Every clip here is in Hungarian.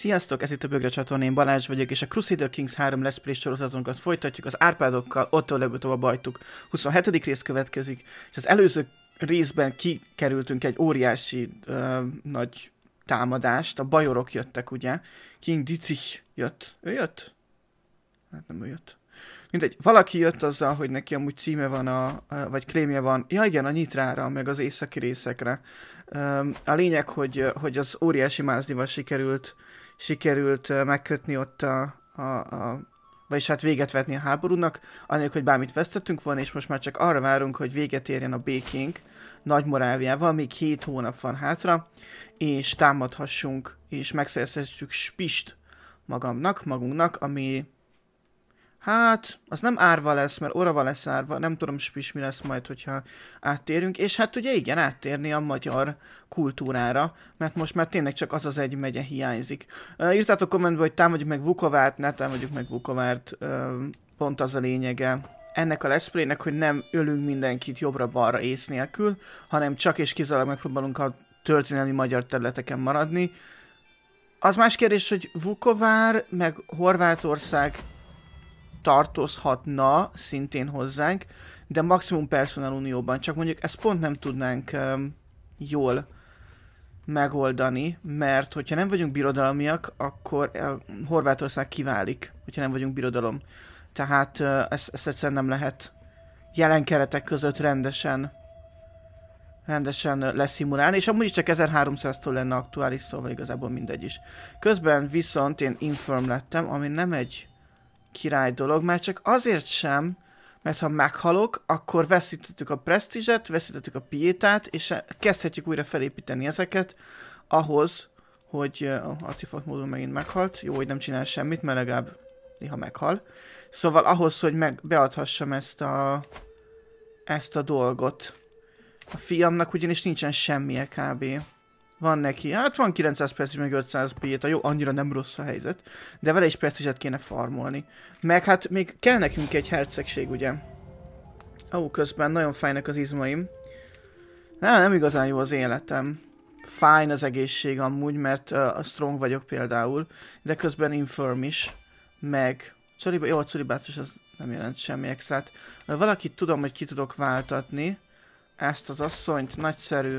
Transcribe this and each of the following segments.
Sziasztok, ez itt a Bögre csatorna, én Balázs vagyok, és a Crusader Kings 3 Let's Play sorozatunkat folytatjuk az Árpádokkal, ott legutóbb a bajtuk. 27. rész következik, és az előző részben kikerültünk egy óriási ö, nagy támadást, a bajorok jöttek, ugye? King Dietrich jött. Ő jött? Hát nem ő jött. Mindegy, valaki jött azzal, hogy neki amúgy címe van, a, vagy krémje van, ja igen, a nyitrára, meg az északi részekre. A lényeg, hogy, hogy az óriási mázdival sikerült uh, sikerült megkötni ott a, a, a vagyis hát véget vetni a háborúnak, anélkül, hogy bármit vesztettünk volna, és most már csak arra várunk, hogy véget érjen a békénk Nagy-Moráviával, még 7 hónap van hátra, és támadhassunk, és megszerezhetjük Spist magamnak, magunknak, ami Hát, az nem árva lesz, mert orava lesz árva, nem tudom spis mi lesz majd, hogyha áttérünk, és hát ugye igen, áttérni a magyar kultúrára, mert most már tényleg csak az az egy megye hiányzik. Uh, írtátok kommentbe, hogy támadjuk meg Vukovárt, ne támadjuk meg Vukovárt, uh, pont az a lényege ennek a leszprének, hogy nem ölünk mindenkit jobbra-balra ész nélkül, hanem csak és kizárólag megpróbálunk a történelmi magyar területeken maradni. Az más kérdés, hogy Vukovár meg Horvátország tartozhatna szintén hozzánk, de maximum personal unióban, csak mondjuk ezt pont nem tudnánk um, jól megoldani, mert hogyha nem vagyunk birodalmiak, akkor Horvátország kiválik, hogyha nem vagyunk birodalom. Tehát ezt, ezt egyszerűen nem lehet jelen keretek között rendesen rendesen leszimulálni, és amúgy is csak 1300-tól lenne aktuális, szóval igazából mindegy is. Közben viszont én inform lettem, ami nem egy király dolog, mert csak azért sem, mert ha meghalok, akkor veszítettük a presztízset, veszítettük a piétát, és kezdhetjük újra felépíteni ezeket ahhoz, hogy uh, artifakt módon megint meghalt. Jó, hogy nem csinál semmit, mert legalább néha meghal. Szóval ahhoz, hogy meg beadhassam ezt a, ezt a dolgot. A fiamnak ugyanis nincsen semmi kb. Van neki, hát van 900 perc meg 500 péta, jó, annyira nem rossz a helyzet. De vele is presztiset kéne farmolni. Meg hát még kell nekünk egy hercegség, ugye? Ó, közben nagyon fájnak az izmaim. Nem, nem igazán jó az életem. Fájn az egészség amúgy, mert uh, a strong vagyok például, de közben infirm is, meg... Coriba, jó, a coribátus az nem jelent semmi extrát. Valakit tudom, hogy ki tudok váltatni. Ezt az asszonyt, nagyszerű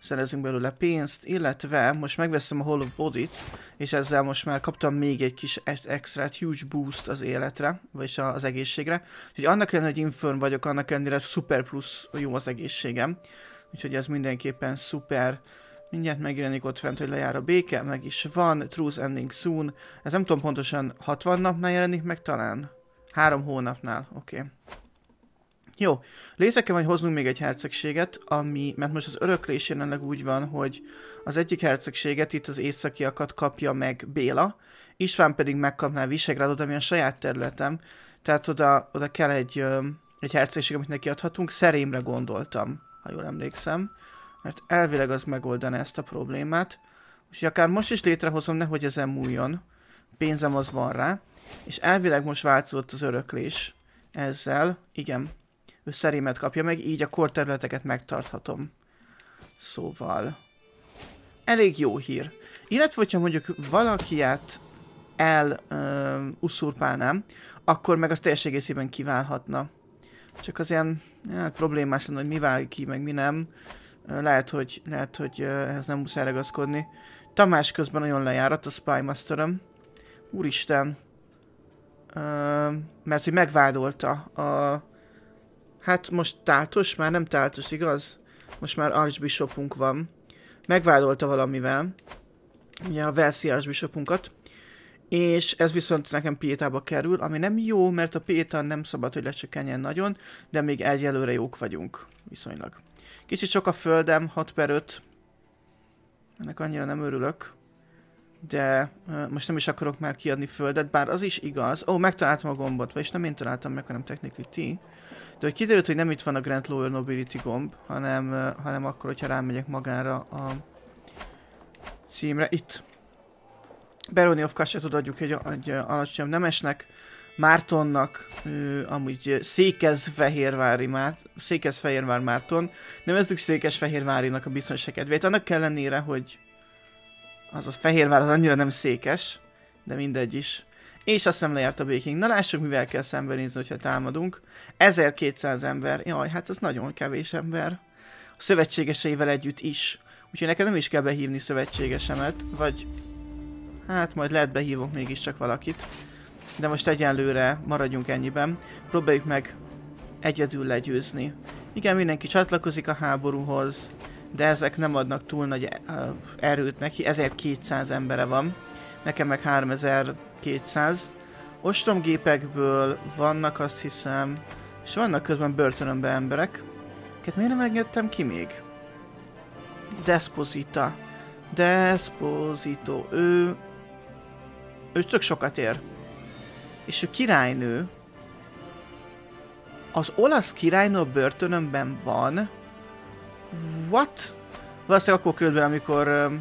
szerezünk belőle pénzt, illetve most megveszem a Hollow Bodies, és ezzel most már kaptam még egy kis extra huge boost az életre, vagyis az egészségre. Úgyhogy annak ellenére, hogy infirm vagyok, annak ellenére super plusz jó az egészségem. Úgyhogy ez mindenképpen szuper. Mindjárt megjelenik ott fent, hogy lejár a béke, meg is van, Truce Ending Soon. Ez nem tudom pontosan 60 napnál jelenik meg talán? Három hónapnál, oké. Okay. Jó, létre kell majd hoznunk még egy hercegséget, ami, mert most az öröklés jelenleg úgy van, hogy az egyik hercegséget itt az északiakat kapja meg Béla, István pedig megkapná Visegrádot, ami a saját területem, tehát oda, oda kell egy, egy hercegség, amit neki adhatunk, szerémre gondoltam, ha jól emlékszem, mert elvileg az megoldaná ezt a problémát, úgyhogy akár most is létrehozom, nehogy ezen múljon, pénzem az van rá, és elvileg most változott az öröklés ezzel, igen, ő szerémet kapja meg, így a korterületeket megtarthatom. Szóval... Elég jó hír. Illetve, hogyha mondjuk valakiát eluszurpálnám, akkor meg az teljes egészében kiválhatna. Csak az ilyen hát problémás lenne, hogy mi válik ki, meg mi nem. Lehet, hogy, lehet, hogy ehhez nem muszáj ragaszkodni. Tamás közben nagyon lejárat a Spymaster-öm. Úristen. Ö, mert hogy megvádolta a Hát most táltos? Már nem táltos, igaz? Most már archbishopunk van. Megvádolta valamivel. Ugye a Velszi archbishopunkat. És ez viszont nekem Pétába kerül, ami nem jó, mert a Péta nem szabad, hogy lecsökkenjen nagyon, de még egyelőre jók vagyunk. Viszonylag. Kicsit sok a földem, 6 per 5. Ennek annyira nem örülök. De uh, most nem is akarok már kiadni földet, bár az is igaz. Ó, oh, megtaláltam a gombot, vagyis nem én találtam meg, hanem technikai ti. De kiderült, hogy nem itt van a Grand Lower Nobility gomb, hanem, hanem akkor, hogyha rámegyek magára a címre. Itt. Barony of Kasha adjuk egy, egy alacsonyabb nemesnek. Mártonnak, ő, amúgy Székezfehérvári Márt, Székezfehérvár Márton. Nevezzük Székesfehérvárinak a biztonság kedvét. Annak ellenére, hogy az a Fehérvár az annyira nem székes, de mindegy is. És azt hiszem lejárt a baking. Na lássuk, mivel kell szembenézni, hogyha támadunk. 1200 ember. Jaj, hát az nagyon kevés ember. A szövetségeseivel együtt is. Úgyhogy nekem nem is kell behívni szövetségesemet, vagy... Hát majd lehet behívok mégiscsak valakit. De most egyenlőre maradjunk ennyiben. Próbáljuk meg egyedül legyőzni. Igen, mindenki csatlakozik a háborúhoz, de ezek nem adnak túl nagy erőt neki, 1200 embere van. Nekem meg 3000 200. Ostromgépekből vannak, azt hiszem, és vannak közben börtönömbe emberek. Ket miért nem engedtem ki még? Desposita. Desposito. Ő... Ő csak sokat ér. És ő királynő. Az olasz királynő a börtönömben van. What? Valószínűleg akkor körülbelül, amikor Uh,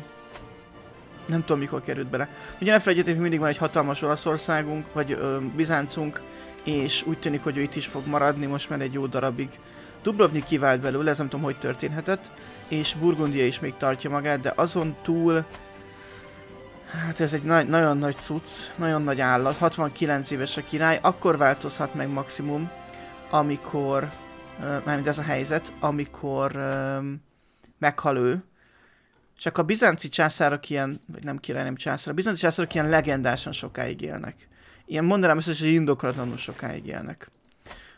nem tudom mikor került bele. Ugye ne felejtjétek, hogy mindig van egy hatalmas Olaszországunk, vagy ö, Bizáncunk, és úgy tűnik, hogy ő itt is fog maradni most már egy jó darabig. Dubrovnik kivált belőle, ez nem tudom, hogy történhetett, és Burgundia is még tartja magát, de azon túl... Hát ez egy na nagyon nagy cucc, nagyon nagy állat, 69 éves a király, akkor változhat meg maximum, amikor, uh, mármint ez a helyzet, amikor uh, meghal ő, csak a bizánci császárok ilyen, vagy nem király, nem császár, a bizánci császárok ilyen legendásan sokáig élnek. Ilyen mondanám összes, hogy indokratlanul sokáig élnek.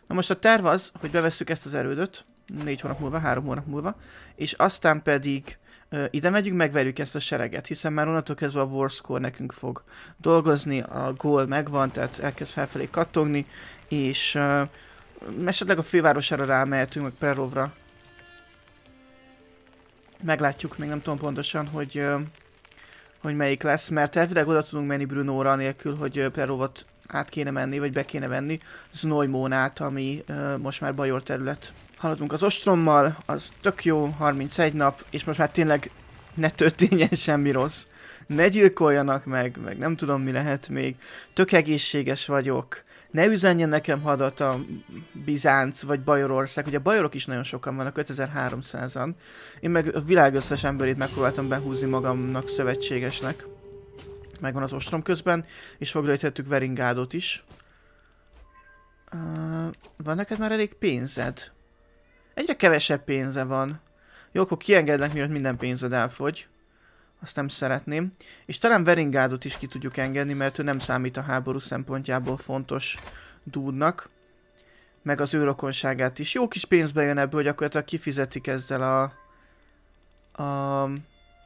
Na most a terv az, hogy bevesszük ezt az erődöt, négy hónap múlva, három hónap múlva, és aztán pedig ö, ide megyünk, megverjük ezt a sereget, hiszen már onnantól kezdve a Warscore nekünk fog dolgozni, a gól megvan, tehát elkezd felfelé kattogni, és ö, esetleg a fővárosára rámehetünk, meg Prerovra, meglátjuk, még nem tudom pontosan, hogy, hogy melyik lesz, mert elvileg oda tudunk menni Brunóra nélkül, hogy Prerovat át kéne menni, vagy be kéne venni Znoimónát, ami most már Bajor terület. Haladunk az ostrommal, az tök jó, 31 nap, és most már tényleg ne történjen semmi rossz, ne gyilkoljanak meg, meg nem tudom mi lehet még, tök egészséges vagyok, ne üzenjen nekem hadat a Bizánc vagy Bajorország, ugye a bajorok is nagyon sokan vannak, 5300-an, én meg a világ összes emberét megpróbáltam behúzni magamnak szövetségesnek, megvan az ostrom közben, és foglalítettük Veringádot is. Uh, van neked már elég pénzed? Egyre kevesebb pénze van. Jó, akkor kiengedlek, miért minden pénzed elfogy. Azt nem szeretném. És talán Veringádot is ki tudjuk engedni, mert ő nem számít a háború szempontjából fontos dúdnak. Meg az ő rokonságát is. Jó kis pénzbe jön ebből, hogy akkor kifizetik ezzel a... a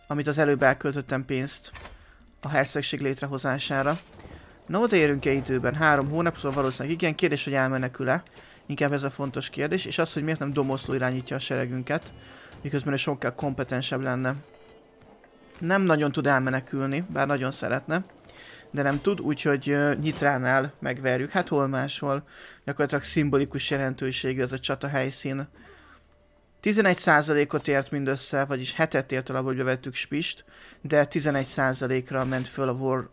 amit az előbb elköltöttem pénzt a hercegség létrehozására. Na odaérünk-e időben? Három hónap, szóval valószínűleg igen. Kérdés, hogy elmenekül-e? Inkább ez a fontos kérdés. És az, hogy miért nem domoszló irányítja a seregünket miközben ő sokkal kompetensebb lenne. Nem nagyon tud elmenekülni, bár nagyon szeretne, de nem tud, úgyhogy nyitránál megverjük. Hát hol máshol. Gyakorlatilag szimbolikus jelentőségű ez a csata helyszín. 11%-ot ért mindössze, vagyis hetet ért el, hogy bevettük Spist, de 11%-ra ment föl a War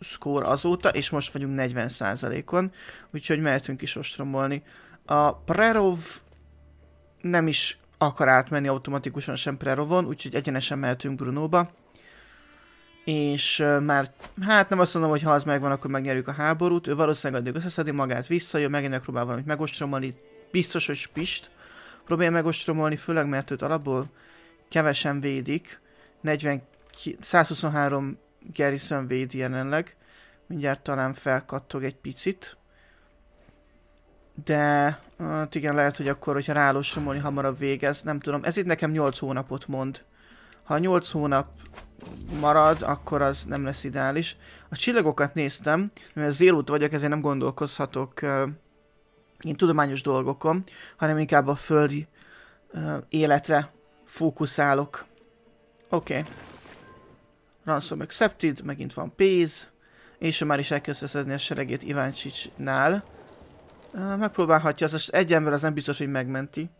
score azóta, és most vagyunk 40%-on, úgyhogy mehetünk is ostromolni. A Prerov nem is akar átmenni automatikusan sem prerovon, úgyhogy egyenesen mehetünk Brunóba. És uh, már, hát nem azt mondom, hogy ha az megvan, akkor megnyerjük a háborút. Ő valószínűleg addig összeszedi magát, visszajön, megint megpróbál valamit megostromolni. Biztos, hogy Spist próbálja megostromolni, főleg mert őt alapból kevesen védik. 40, 123 Garrison védi jelenleg. Mindjárt talán felkattog egy picit de hát igen, lehet, hogy akkor, hogyha rálós romolni hamarabb végez, nem tudom. Ez itt nekem 8 hónapot mond. Ha 8 hónap marad, akkor az nem lesz ideális. A csillagokat néztem, mert zélút vagyok, ezért nem gondolkozhatok uh, én tudományos dolgokon, hanem inkább a földi uh, életre fókuszálok. Oké. Okay. Ransom accepted, megint van pénz, és már is elkezdte szedni a seregét Iváncsicsnál. Megpróbálhatja, az egy ember az nem biztos, hogy megmenti.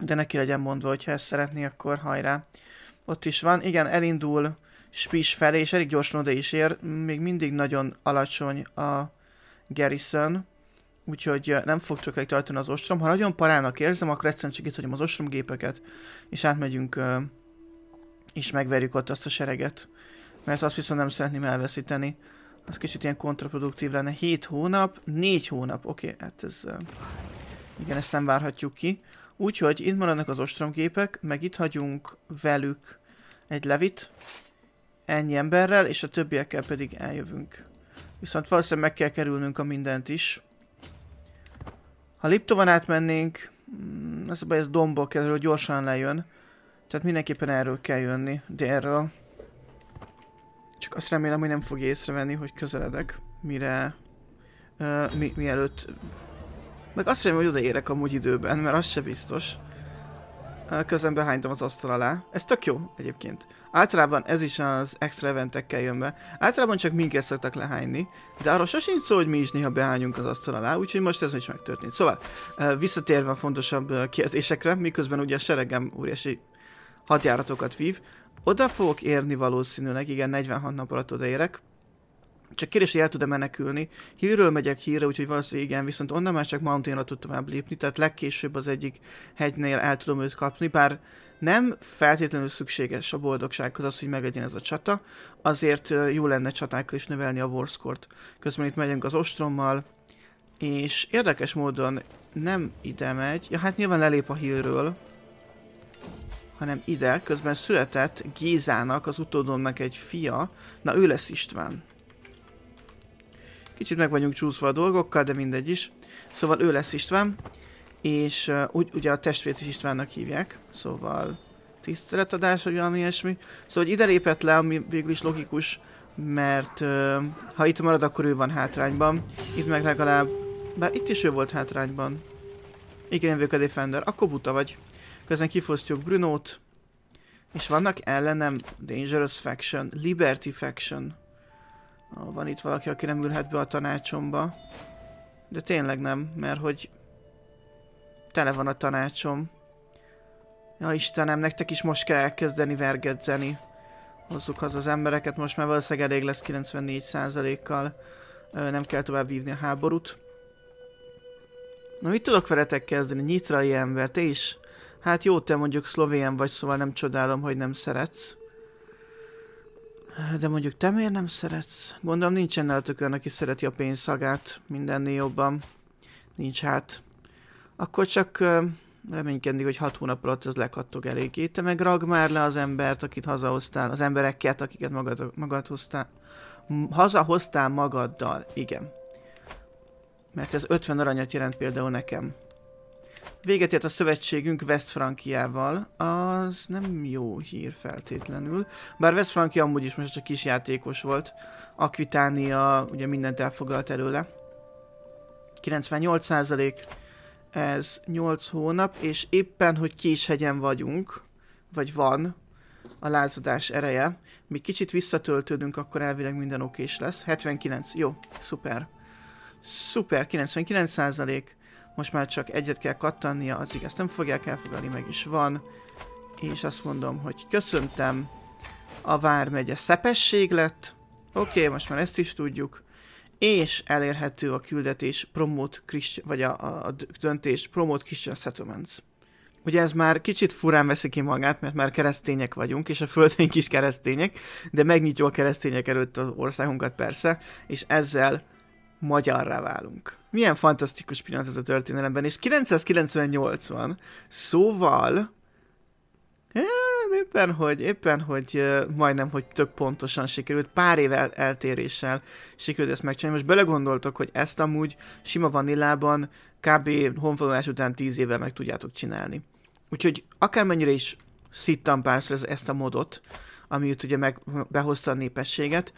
De neki legyen mondva, hogyha ezt szeretné, akkor hajrá. Ott is van, igen, elindul Spish felé, és elég gyorsan oda is ér. Még mindig nagyon alacsony a Garrison, úgyhogy nem fog csak egy tartani az ostrom. Ha nagyon parának érzem, akkor egyszerűen csak itt hagyom az ostromgépeket, és átmegyünk, és megverjük ott azt a sereget. Mert azt viszont nem szeretném elveszíteni az kicsit ilyen kontraproduktív lenne. 7 hónap, 4 hónap, oké, okay, hát ez... Igen, ezt nem várhatjuk ki. Úgyhogy itt maradnak az ostromgépek, meg itt hagyunk velük egy levit, ennyi emberrel, és a többiekkel pedig eljövünk. Viszont valószínűleg meg kell kerülnünk a mindent is. Ha Liptovan átmennénk, ez mm, a baj, ez dombok, ezről gyorsan lejön. Tehát mindenképpen erről kell jönni, délről. Csak azt remélem, hogy nem fog észrevenni, hogy közeledek, mire... Uh, mi, mielőtt... Meg azt remélem, hogy odaérek amúgy időben, mert az se biztos. Uh, közben behánytam az asztal alá. Ez tök jó egyébként. Általában ez is az extra eventekkel jön be. Általában csak minket szoktak lehányni, de arról sosem szó, hogy mi is néha behányunk az asztal alá, úgyhogy most ez is megtörtént. Szóval, uh, visszatérve a fontosabb kérdésekre, miközben ugye a seregem óriási hadjáratokat vív, oda fogok érni valószínűleg, igen, 46 nap alatt odaérek. Csak kérdés, hogy el tud-e menekülni. Hírről megyek hírre, úgyhogy valószínűleg igen, viszont onnan már csak mountain tud tovább lépni, tehát legkésőbb az egyik hegynél el tudom őt kapni, bár nem feltétlenül szükséges a boldogsághoz az, hogy meglegyen ez a csata, azért jó lenne csatákkal is növelni a warskort. Közben itt megyünk az ostrommal, és érdekes módon nem ide megy, ja hát nyilván lelép a hírről, hanem ide közben született Gézának, az utódomnak egy fia. Na, ő lesz István. Kicsit meg vagyunk csúszva a dolgokkal, de mindegy is. Szóval ő lesz István, és uh, ugye a testvét is Istvánnak hívják, szóval tiszteletadás, vagy valami ilyesmi. Szóval ide lépett le, ami végül is logikus, mert uh, ha itt marad, akkor ő van hátrányban. Itt meg legalább... Bár itt is ő volt hátrányban. Igen, a Defender, akkor buta vagy. Közben kifosztjuk Grünót. És vannak ellenem Dangerous Faction, Liberty Faction. Van itt valaki, aki nem ülhet be a tanácsomba. De tényleg nem, mert hogy tele van a tanácsom. Ja Istenem, nektek is most kell elkezdeni vergedzeni. Hozzuk haza az embereket, most már valószínűleg elég lesz 94%-kal. Nem kell tovább vívni a háborút. Na mit tudok veletek kezdeni? Nyitra ilyen ember, te is? Hát jó, te mondjuk szlovén vagy, szóval nem csodálom, hogy nem szeretsz. De mondjuk te miért nem szeretsz? Gondolom nincsen nálatok olyan, aki szereti a pénzszagát mindennél jobban. Nincs hát. Akkor csak reménykedni, reménykedik, hogy hat hónap alatt ez lekattog eléggé. Te meg rag már le az embert, akit hazahoztál, az embereket, akiket magad, magad hoztál. Hazahoztál magaddal, igen. Mert ez 50 aranyat jelent például nekem. Véget ért a szövetségünk West Frankiával, az nem jó hír feltétlenül. Bár Frankia amúgy is most csak kisjátékos volt. Akvitánia ugye mindent elfoglalt előle. 98% ez 8 hónap, és éppen, hogy késhegyen vagyunk, vagy van a lázadás ereje. Mi kicsit visszatöltődünk, akkor elvileg minden okés lesz. 79, jó, szuper. Szuper, 99 százalék. Most már csak egyet kell kattannia, addig ezt nem fogják elfogadni, meg is van. És azt mondom, hogy köszöntem, a vármegye szepesség lett. Oké, okay, most már ezt is tudjuk. És elérhető a küldetés Promote Christian, vagy a, a döntés Promote Christian Settlements. Ugye ez már kicsit furán veszi ki magát, mert már keresztények vagyunk, és a földünk is keresztények, de megnyitjuk a keresztények előtt az országunkat persze, és ezzel magyarrá válunk. Milyen fantasztikus pillanat ez a történelemben, és 998 van, szóval éppen, hogy, éppen, hogy majdnem, hogy tök pontosan sikerült, pár évvel el- eltéréssel sikerült ezt megcsinálni. Most belegondoltok, hogy ezt amúgy sima vanillában kb. honfoglalás után 10 éve meg tudjátok csinálni. Úgyhogy akármennyire is szittam párszor ezt a modot, ami ugye meg behozta a népességet,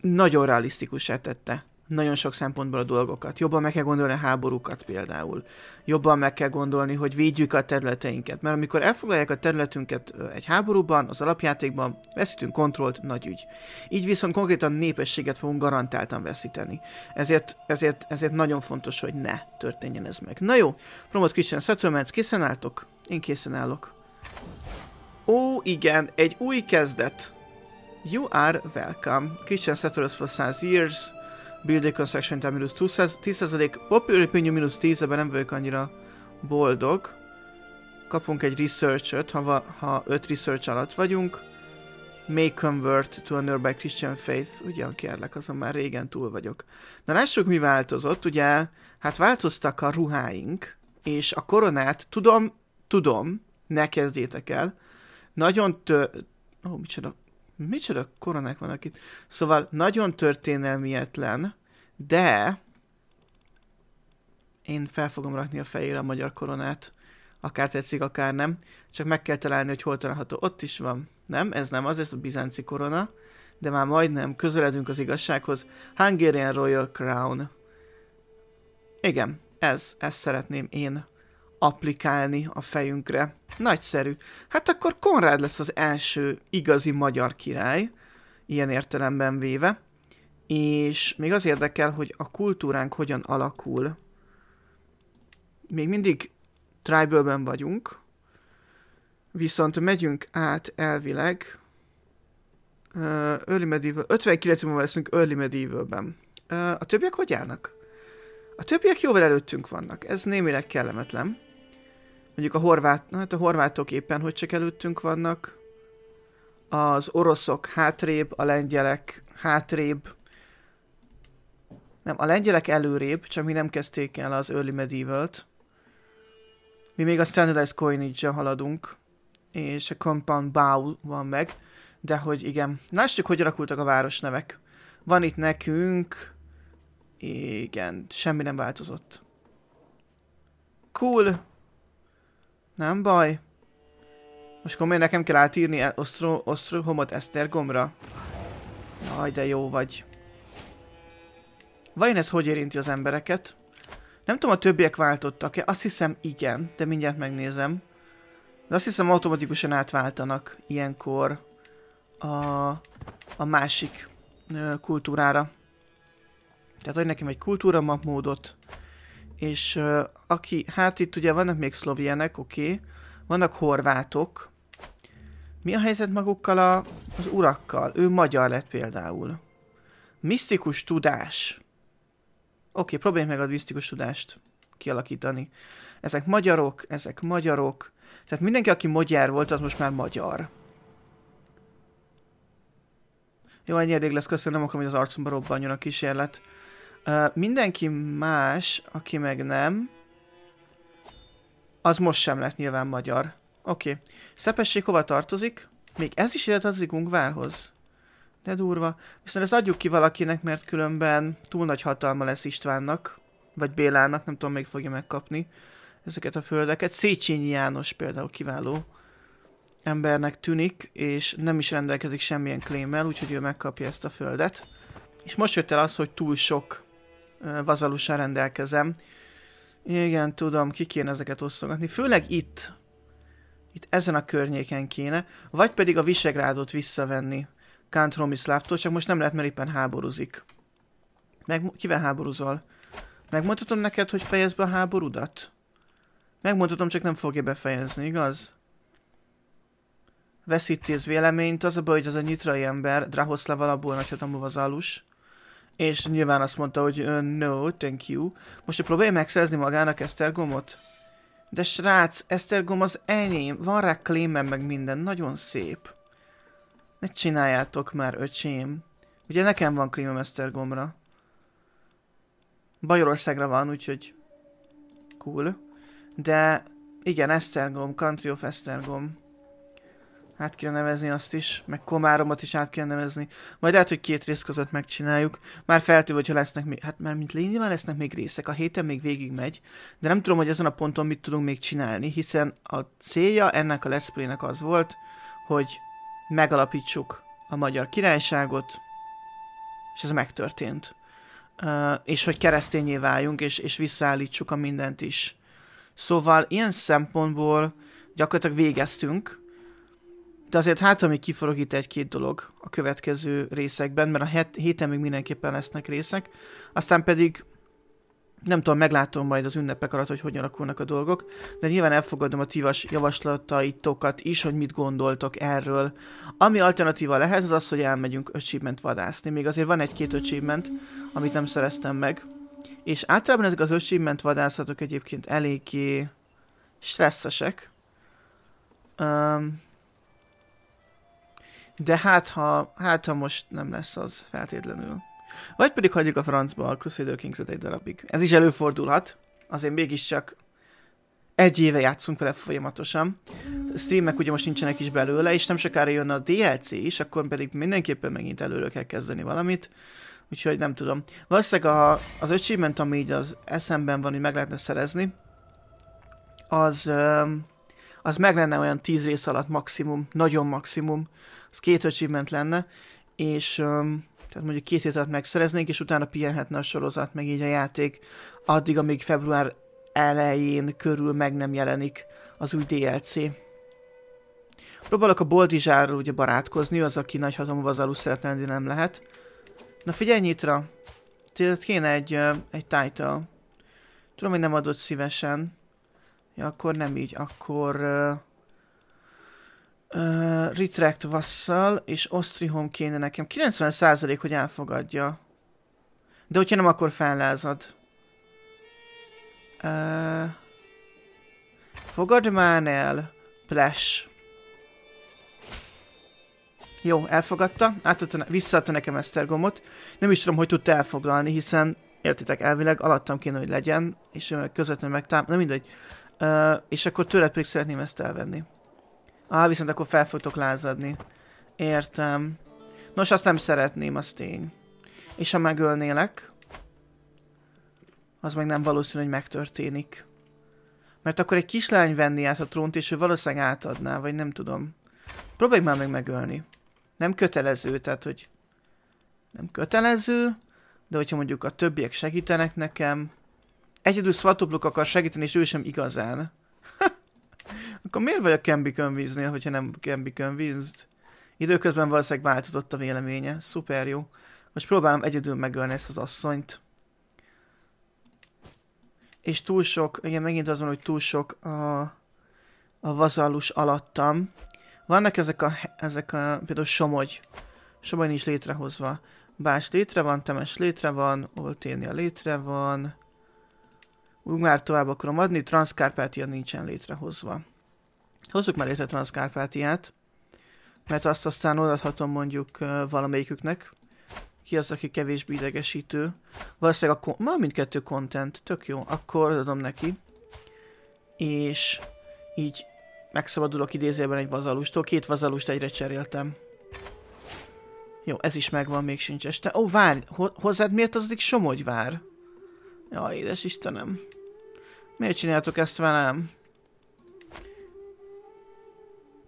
nagyon realisztikussá tette nagyon sok szempontból a dolgokat. Jobban meg kell gondolni a háborúkat például. Jobban meg kell gondolni, hogy védjük a területeinket. Mert amikor elfoglalják a területünket egy háborúban, az alapjátékban, veszítünk kontrollt, nagy ügy. Így viszont konkrétan népességet fogunk garantáltan veszíteni. Ezért, ezért, ezért nagyon fontos, hogy ne történjen ez meg. Na jó, Promot Christian Settlements, készen álltok? Én készen állok. Ó, igen, egy új kezdet. You are welcome. Christian Settlers for 100 years. Build a Construction Time minusz 10%, Popular Opinion minusz 10, ebben nem vagyok annyira boldog. Kapunk egy research-öt, ha, ha 5 research alatt vagyunk. May convert to a nearby Christian faith. Ugyan kérlek, azon már régen túl vagyok. Na lássuk, mi változott. Ugye, hát változtak a ruháink, és a koronát tudom, tudom, ne kezdjétek el. Nagyon tő... Ó, oh, micsoda, Micsoda koronák vannak itt. Szóval nagyon történelmietlen, de én fel fogom rakni a fejére a magyar koronát. Akár tetszik, akár nem. Csak meg kell találni, hogy hol található. Ott is van. Nem, ez nem az, ez a bizánci korona. De már majdnem közeledünk az igazsághoz. Hungarian Royal Crown. Igen, ez, ezt szeretném én applikálni a fejünkre. Nagyszerű. Hát akkor Konrád lesz az első igazi magyar király, ilyen értelemben véve. És még az érdekel, hogy a kultúránk hogyan alakul. Még mindig tribalben vagyunk, viszont megyünk át elvileg. Uh, early medieval, 59 ben leszünk early medievalben. Uh, a többiek hogy állnak? A többiek jóval előttünk vannak, ez némileg kellemetlen mondjuk a horvát, hát a horvátok éppen hogy csak előttünk vannak, az oroszok hátrébb, a lengyelek hátrébb, nem, a lengyelek előrébb, csak mi nem kezdték el az early medieval -t. Mi még a standardized coinage haladunk, és a compound bow van meg, de hogy igen. Lássuk, hogy alakultak a városnevek. Van itt nekünk... Igen, semmi nem változott. Cool. Nem baj. Most komolyan nekem kell átírni Ostro Ostrohomot Esztergomra? Jaj, de jó vagy. Vajon ez hogy érinti az embereket? Nem tudom, a többiek váltottak-e? Azt hiszem igen, de mindjárt megnézem. De azt hiszem automatikusan átváltanak ilyenkor a, a másik ö, kultúrára. Tehát adj nekem egy kultúra módot, és uh, aki, hát itt ugye vannak még szlovienek, oké, okay. vannak horvátok. Mi a helyzet magukkal a, az urakkal? Ő magyar lett például. Misztikus tudás. Oké, okay, próbálj meg a misztikus tudást kialakítani. Ezek magyarok, ezek magyarok. Tehát mindenki, aki magyar volt, az most már magyar. Jó, ennyi elég lesz, köszönöm, nem akarom, hogy az arcomba robbanjon a kísérlet. Uh, mindenki más, aki meg nem, az most sem lett nyilván magyar. Oké. Okay. Szepesség hova tartozik? Még ez is ide tartozik Ungvárhoz. De durva. Viszont ezt adjuk ki valakinek, mert különben túl nagy hatalma lesz Istvánnak. Vagy Bélának, nem tudom, még fogja megkapni ezeket a földeket. Széchenyi János például kiváló embernek tűnik, és nem is rendelkezik semmilyen klémmel, úgyhogy ő megkapja ezt a földet. És most jött el az, hogy túl sok vazalussal rendelkezem. Igen, tudom, ki kéne ezeket osztogatni. Főleg itt. Itt ezen a környéken kéne. Vagy pedig a Visegrádot visszavenni. Kant Romislavtól, csak most nem lehet, mert éppen háborúzik. Meg kivel háborúzol? Megmondhatom neked, hogy fejezd be a háborúdat? Megmondhatom, csak nem fogja befejezni, igaz? Veszítéz véleményt, az a baj, hogy az a nyitrai ember, Drahoszlav alapból nagyhatalmú vazalus. És nyilván azt mondta, hogy uh, no, thank you. Most próbálja megszerezni magának Esztergomot? De srác, Esztergom az enyém, van rá klémem meg minden, nagyon szép. Ne csináljátok már, öcsém. Ugye nekem van klémem Esztergomra. Bajorországra van, úgyhogy... Cool. De igen, Esztergom, Country of Esztergom át kell nevezni azt is, meg komáromat is át kell nevezni. Majd lehet, hogy két rész között megcsináljuk. Már feltéve, hogyha lesznek még, hát már mint lényi, már lesznek még részek, a héten még végig megy, de nem tudom, hogy ezen a ponton mit tudunk még csinálni, hiszen a célja ennek a leszplének az volt, hogy megalapítsuk a magyar királyságot, és ez megtörtént. Uh, és hogy keresztényé váljunk, és, és visszaállítsuk a mindent is. Szóval ilyen szempontból gyakorlatilag végeztünk, de azért hát, ami kiforog itt egy-két dolog a következő részekben, mert a het, héten még mindenképpen lesznek részek, aztán pedig nem tudom, meglátom majd az ünnepek alatt, hogy hogyan alakulnak a dolgok, de nyilván elfogadom a tívas javaslataitokat is, hogy mit gondoltok erről. Ami alternatíva lehet, az az, hogy elmegyünk achievement vadászni. Még azért van egy-két achievement, amit nem szereztem meg. És általában ezek az achievement vadászatok egyébként eléggé stresszesek. Um, de hát ha, hát ha most nem lesz az feltétlenül. Vagy pedig hagyjuk a francba a Crusader kings egy darabig. Ez is előfordulhat. Azért mégiscsak egy éve játszunk vele folyamatosan. A streamek ugye most nincsenek is belőle, és nem sokára jön a DLC is, akkor pedig mindenképpen megint előről kell kezdeni valamit. Úgyhogy nem tudom. Valószínűleg a, az achievement, ami így az eszemben van, hogy meg lehetne szerezni, az... Uh, az meg lenne olyan 10 rész alatt maximum, nagyon maximum, az két achievement lenne, és um, tehát mondjuk két hét alatt megszereznénk, és utána pihenhetne a sorozat, meg így a játék, addig, amíg február elején körül meg nem jelenik az új DLC. Próbálok a Boldizsárról ugye barátkozni, az, aki nagy hatalmú vazalus szeretne lenni, nem lehet. Na figyelj nyitra! Tényleg kéne egy, egy title. Tudom, hogy nem adott szívesen. Ja, akkor nem így, akkor... Uh, uh, retract Vassal és Ostrihom kéne nekem. 90% hogy elfogadja. De hogyha nem, akkor fellázad. Uh, fogad már el, Plash. Jó, elfogadta, átadta, visszaadta nekem Esztergomot. Nem is tudom, hogy tudta elfoglalni, hiszen értitek, elvileg alattam kéne, hogy legyen, és közvetlenül megtám... Na mindegy. Uh, és akkor tőled pedig szeretném ezt elvenni. Á, ah, viszont akkor fel fogtok lázadni. Értem. Nos, azt nem szeretném, az tény. És ha megölnélek, az meg nem valószínű, hogy megtörténik. Mert akkor egy kislány venni át a trónt, és ő valószínűleg átadná, vagy nem tudom. Próbálj már meg megölni. Nem kötelező, tehát hogy nem kötelező, de hogyha mondjuk a többiek segítenek nekem, Egyedül Svatopluk akar segíteni, és ő sem igazán. Akkor miért vagy a Kembi könvíznél, hogyha nem Kembi könvízd? Időközben valószínűleg változott a véleménye. Szuper jó. Most próbálom egyedül megölni ezt az asszonyt. És túl sok, igen, megint az van, hogy túl sok a, a vazallus alattam. Vannak ezek a, ezek a, például Somogy. Somogy nincs létrehozva. Bás létre van, Temes létre van, Olténia létre van már tovább akarom adni, Transzkárpátia nincsen létrehozva. Hozzuk már létre Transzkárpátiát, mert azt aztán odaadhatom mondjuk valamelyiküknek. Ki az, aki kevésbé idegesítő? Valószínűleg a ma mindkettő content, tök jó, akkor adom neki. És így megszabadulok idézőben egy vazalustól, két vazalust egyre cseréltem. Jó, ez is megvan, még sincs este. Ó, várj, ho hozzád miért addig Somogyvár? Jaj, édes Istenem. Miért csináltok ezt velem?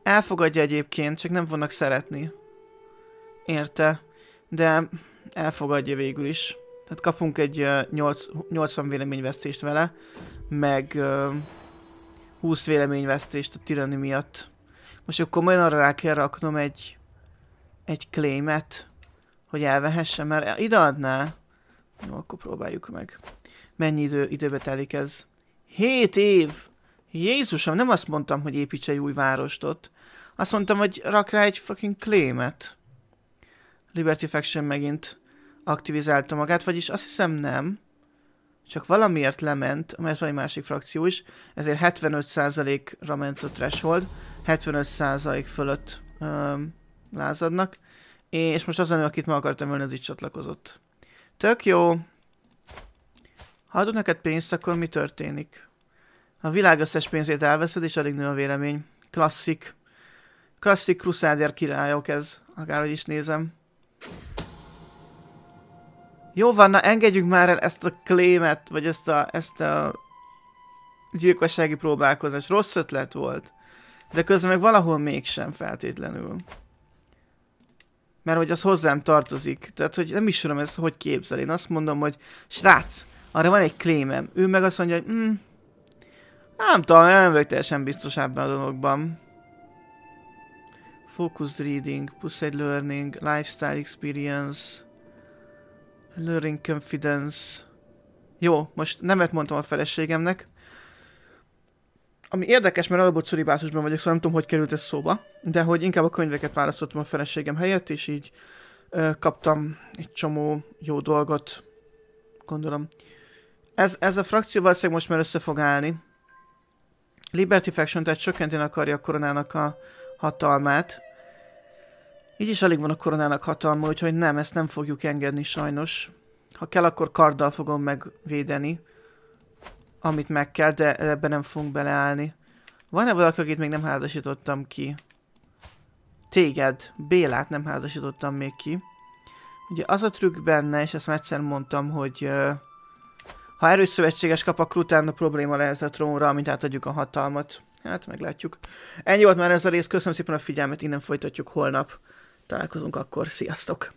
Elfogadja egyébként, csak nem vannak szeretni. Érte. De elfogadja végül is. Tehát kapunk egy uh, 8, 80 véleményvesztést vele, meg uh, 20 véleményvesztést a tirani miatt. Most akkor komolyan arra rá kell raknom egy, egy claimet, hogy elvehessem, mert ideadná. Jó, akkor próbáljuk meg. Mennyi idő, időbe telik ez? Hét év! Jézusom, nem azt mondtam, hogy építs egy új várost ott. Azt mondtam, hogy rak rá egy fucking klémet. Liberty Faction megint aktivizálta magát, vagyis azt hiszem nem. Csak valamiért lement, mert van egy másik frakció is, ezért 75%-ra ment a threshold, 75% fölött um, lázadnak, és most az nő, akit meg akartam ölni, az itt csatlakozott. Tök jó! Ha adok neked pénzt, akkor mi történik? A világ összes pénzét elveszed, és elég nő a vélemény. Klasszik. Klasszik Crusader királyok ez, akárhogy is nézem. Jó van, na engedjük már el ezt a klémet, vagy ezt a, ezt a gyilkossági próbálkozás. Rossz ötlet volt. De közben meg valahol mégsem feltétlenül. Mert hogy az hozzám tartozik. Tehát, hogy nem is tudom, ez hogy képzel. Én azt mondom, hogy srác, arra van egy klémem. Ő meg azt mondja, hogy mm, nem tudom, nem vagyok teljesen biztos ebben a dologban. Focused reading, egy learning, lifestyle experience, learning confidence. Jó, most nemet mondtam a feleségemnek. Ami érdekes, mert alapból curibászusban vagyok, szóval nem tudom, hogy került ez szóba, de hogy inkább a könyveket választottam a feleségem helyett, és így ö, kaptam egy csomó jó dolgot, gondolom. Ez, ez a frakció valószínűleg most már össze fog állni. Liberty Faction tehát csökkenteni akarja a koronának a hatalmát. Így is alig van a koronának hatalma, úgyhogy nem, ezt nem fogjuk engedni sajnos. Ha kell, akkor karddal fogom megvédeni. Amit meg kell, de ebbe nem fogunk beleállni. Van-e valaki, akit még nem házasítottam ki? Téged, Bélát nem házasítottam még ki. Ugye az a trükk benne, és ezt már egyszer mondtam, hogy... Uh, ha erős szövetséges kap, akkor utána probléma lehet a trónra, amint átadjuk a hatalmat. Hát meglátjuk. Ennyi volt már ez a rész, köszönöm szépen a figyelmet, innen folytatjuk holnap. Találkozunk akkor, sziasztok!